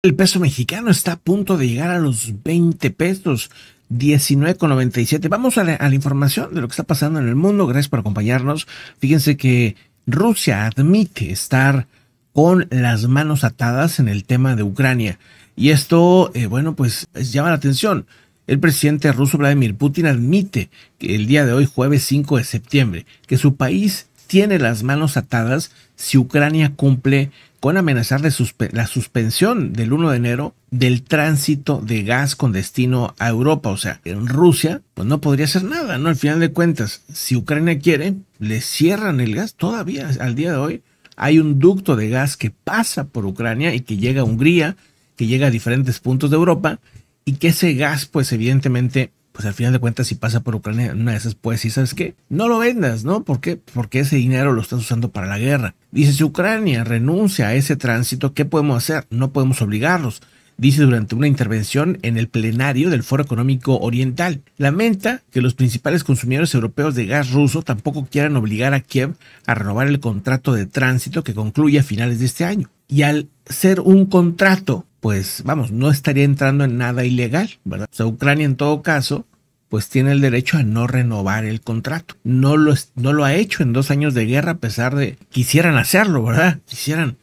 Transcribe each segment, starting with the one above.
El peso mexicano está a punto de llegar a los 20 pesos, 19,97. Vamos a la, información de lo que está pasando en el mundo. Gracias por acompañarnos. Fíjense que Rusia admite estar con las manos atadas en el tema de Ucrania. Y esto, eh, bueno, pues llama la atención. El presidente ruso Vladimir Putin admite que el día de hoy, jueves 5 de septiembre, que su país tiene las manos atadas si Ucrania cumple con amenazar de la suspensión del 1 de enero del tránsito de gas con destino a Europa. O sea, en Rusia, pues no podría hacer nada, ¿no? Al final de cuentas, si Ucrania quiere, le cierran el gas. Todavía, al día de hoy, hay un ducto de gas que pasa por Ucrania y que llega a Hungría, que llega a diferentes puntos de Europa, y que ese gas, pues evidentemente sea, pues, al final de cuentas, si pasa por Ucrania, una de esas pues ¿sabes qué? No lo vendas, ¿no? ¿Por qué? Porque ese dinero lo estás usando para la guerra. Dice, si Ucrania renuncia a ese tránsito, ¿qué podemos hacer? No podemos obligarlos dice durante una intervención en el plenario del Foro Económico Oriental. Lamenta que los principales consumidores europeos de gas ruso tampoco quieran obligar a Kiev a renovar el contrato de tránsito que concluye a finales de este año. Y al ser un contrato pues vamos, no estaría entrando en nada ilegal, ¿verdad? O sea, Ucrania en todo caso, pues tiene el derecho a no renovar el contrato. No lo, no lo ha hecho en dos años de guerra, a pesar de quisieran hacerlo, ¿verdad? Quisieran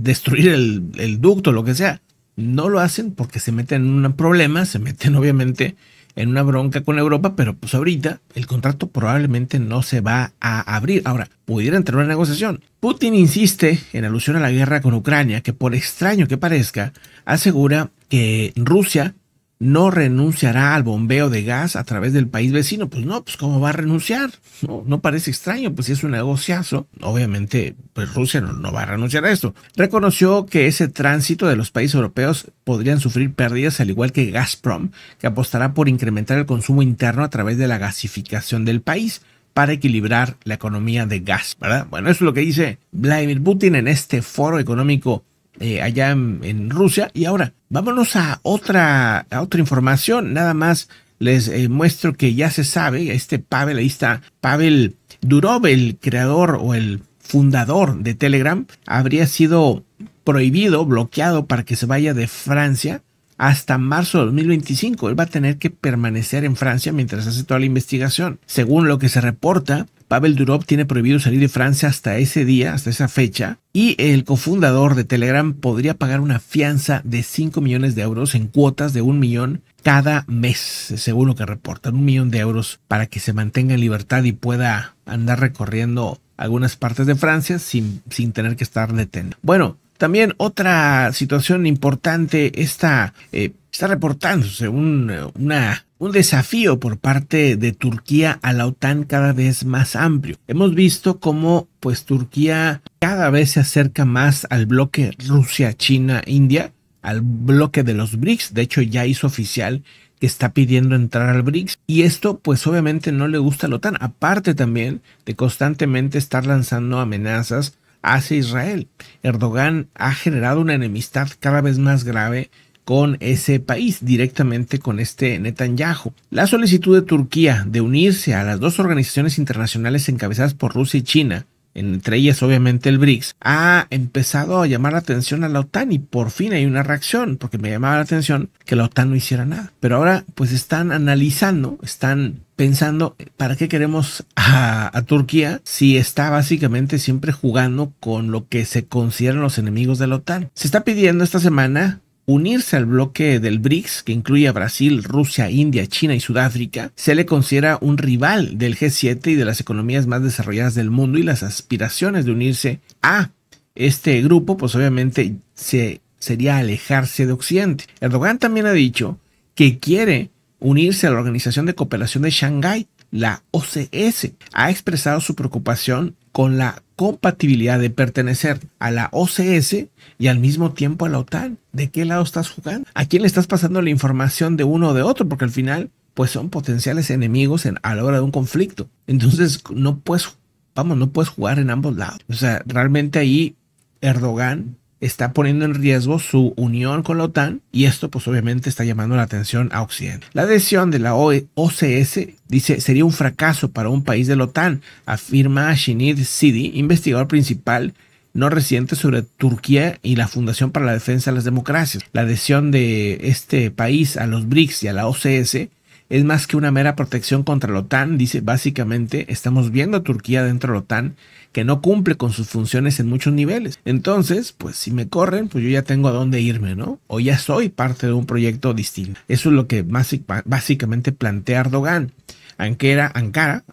destruir el, el ducto, lo que sea. No lo hacen porque se meten en un problema, se meten obviamente en una bronca con Europa, pero pues ahorita el contrato probablemente no se va a abrir. Ahora, pudiera entrar una negociación. Putin insiste, en alusión a la guerra con Ucrania, que por extraño que parezca, asegura que Rusia no renunciará al bombeo de gas a través del país vecino. Pues no, pues cómo va a renunciar. No, no parece extraño, pues si es un negociazo, obviamente pues Rusia no, va a renunciar a esto. Reconoció que ese tránsito de los países europeos podrían sufrir pérdidas al igual que Gazprom, que apostará por incrementar el consumo interno a través de la gasificación del país para equilibrar la economía de gas, ¿verdad? Bueno, eso es lo que dice Vladimir Putin en este foro económico eh, allá en, Rusia. Y ahora, vámonos a otra, a otra información, nada más les eh, muestro que ya se sabe, este Pavel, ahí está Pavel Durov, el creador o el fundador de Telegram, habría sido prohibido, bloqueado para que se vaya de Francia hasta marzo de 2025. Él va a tener que permanecer en Francia mientras hace toda la investigación. Según lo que se reporta, Pavel Durov tiene prohibido salir de Francia hasta ese día, hasta esa fecha, y el cofundador de Telegram podría pagar una fianza de 5 millones de euros en cuotas de un millón cada mes, según lo que reportan, un millón de euros para que se mantenga en libertad y pueda andar recorriendo algunas partes de Francia sin, sin tener que estar detenido. Bueno, también otra situación importante está, eh, está reportándose un, eh, un desafío por parte de Turquía a la OTAN cada vez más amplio. Hemos visto cómo pues Turquía cada vez se acerca más al bloque Rusia, China, India, al bloque de los BRICS. De hecho ya hizo oficial que está pidiendo entrar al BRICS. Y esto pues obviamente no le gusta a la OTAN, aparte también de constantemente estar lanzando amenazas hacia Israel. Erdogan ha generado una enemistad cada vez más grave con ese país, directamente con este Netanyahu. La solicitud de Turquía de unirse a las dos organizaciones internacionales encabezadas por Rusia y China entre ellas obviamente el BRICS, ha empezado a llamar la atención a la OTAN y por fin hay una reacción, porque me llamaba la atención que la OTAN no hiciera nada. Pero ahora pues están analizando, están pensando eh, para qué queremos a, Turquía si está básicamente siempre jugando con lo que se consideran los enemigos de la OTAN. Se está pidiendo esta semana unirse al bloque del BRICS, que incluye a Brasil, Rusia, India, China y Sudáfrica, se le considera un rival del G7 y de las economías más desarrolladas del mundo y las aspiraciones de unirse a este grupo, pues obviamente se, sería alejarse de Occidente. Erdogan también ha dicho que quiere unirse a la Organización de Cooperación de Shanghái, la OCS. Ha expresado su preocupación con la compatibilidad de pertenecer a la OCS y al mismo tiempo a la OTAN. ¿De qué lado estás jugando? ¿A quién le estás pasando la información de uno o de otro? Porque al final, pues son potenciales enemigos en, a la hora de un conflicto. Entonces, no puedes, vamos, no puedes jugar en ambos lados. O sea, realmente ahí Erdogan está poniendo en riesgo su unión con la OTAN y esto pues obviamente está llamando la atención a Occidente. La adhesión de la OCS dice sería un fracaso para un país de la OTAN, afirma Shinid Sidi, investigador principal no reciente sobre Turquía y la Fundación para la Defensa de las Democracias. La adhesión de este país a los BRICS y a la OCS es más que una mera protección contra la OTAN, dice básicamente estamos viendo a Turquía dentro de la OTAN que no cumple con sus funciones en muchos niveles. Entonces, pues si me corren, pues yo ya tengo a dónde irme, ¿no? O ya soy parte de un proyecto distinto. Eso es lo que básicamente plantea Erdogan. Ankara, Ankara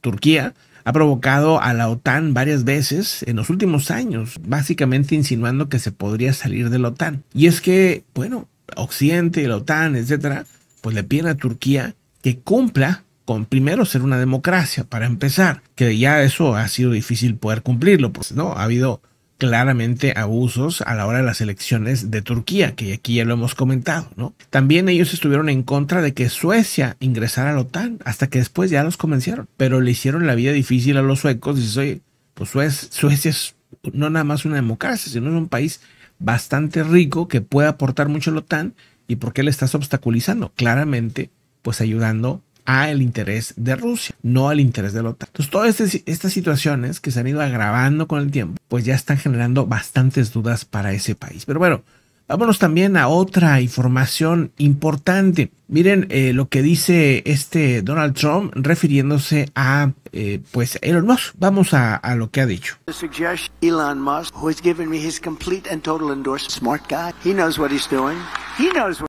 Turquía, ha provocado a la OTAN varias veces en los últimos años, básicamente insinuando que se podría salir de la OTAN. Y es que, bueno, Occidente, la OTAN, etcétera, pues le piden a Turquía que cumpla con primero ser una democracia para empezar, que ya eso ha sido difícil poder cumplirlo, pues no, ha habido claramente abusos a la hora de las elecciones de Turquía, que aquí ya lo hemos comentado, ¿no? También ellos estuvieron en contra de que Suecia ingresara a la OTAN, hasta que después ya los convencieron, pero le hicieron la vida difícil a los suecos, y oye, pues Suecia es no nada más una democracia, sino es un país bastante rico que puede aportar mucho a la OTAN ¿Y por qué le estás obstaculizando? Claramente, pues ayudando al interés de Rusia, no al interés de la OTAN. Entonces, todas estas situaciones que se han ido agravando con el tiempo, pues ya están generando bastantes dudas para ese país. Pero bueno, Vámonos también a otra información importante. Miren eh, lo que dice este Donald Trump refiriéndose a eh, pues Elon Musk. Vamos a, lo que ha dicho.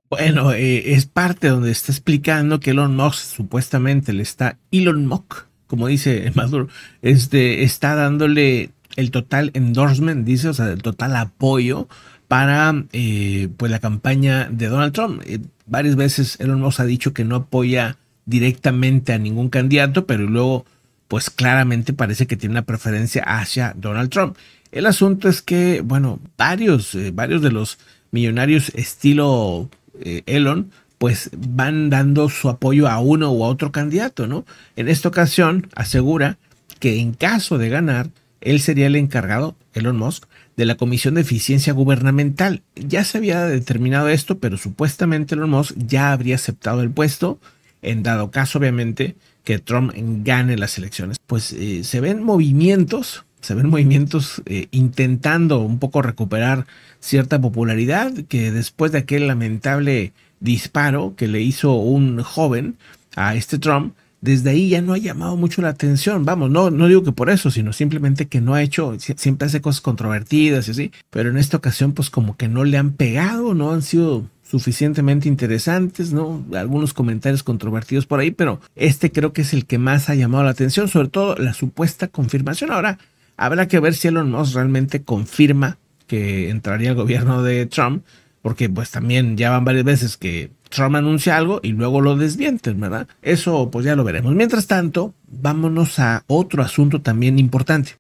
bueno, es parte donde está explicando que Elon Musk supuestamente le está Elon Musk, como dice Maduro, este está dándole el total endorsement, dice, o sea, el total apoyo para eh, pues la campaña de Donald Trump. Eh, varias veces Elon Musk ha dicho que no apoya directamente a ningún candidato, pero luego pues claramente parece que tiene una preferencia hacia Donald Trump. El asunto es que, bueno, varios, eh, varios de los millonarios estilo Elon, pues van dando su apoyo a uno u a otro candidato, ¿no? En esta ocasión asegura que en caso de ganar, él sería el encargado, Elon Musk, de la Comisión de Eficiencia Gubernamental. Ya se había determinado esto, pero supuestamente Elon Musk ya habría aceptado el puesto, en dado caso, obviamente, que Trump gane las elecciones. Pues eh, se ven movimientos, se ven movimientos eh, intentando un poco recuperar cierta popularidad que después de aquel lamentable disparo que le hizo un joven a este Trump, desde ahí ya no ha llamado mucho la atención. Vamos, no, no digo que por eso, sino simplemente que no ha hecho, siempre hace cosas controvertidas y así, pero en esta ocasión pues como que no le han pegado, no han sido suficientemente interesantes, ¿no? Algunos comentarios controvertidos por ahí, pero este creo que es el que más ha llamado la atención, sobre todo la supuesta confirmación. Ahora, habrá que ver si Elon Musk realmente confirma que entraría al gobierno de Trump, porque pues también ya van varias veces que Trump anuncia algo y luego lo desvienten, ¿verdad? Eso pues ya lo veremos. Mientras tanto, vámonos a otro asunto también importante.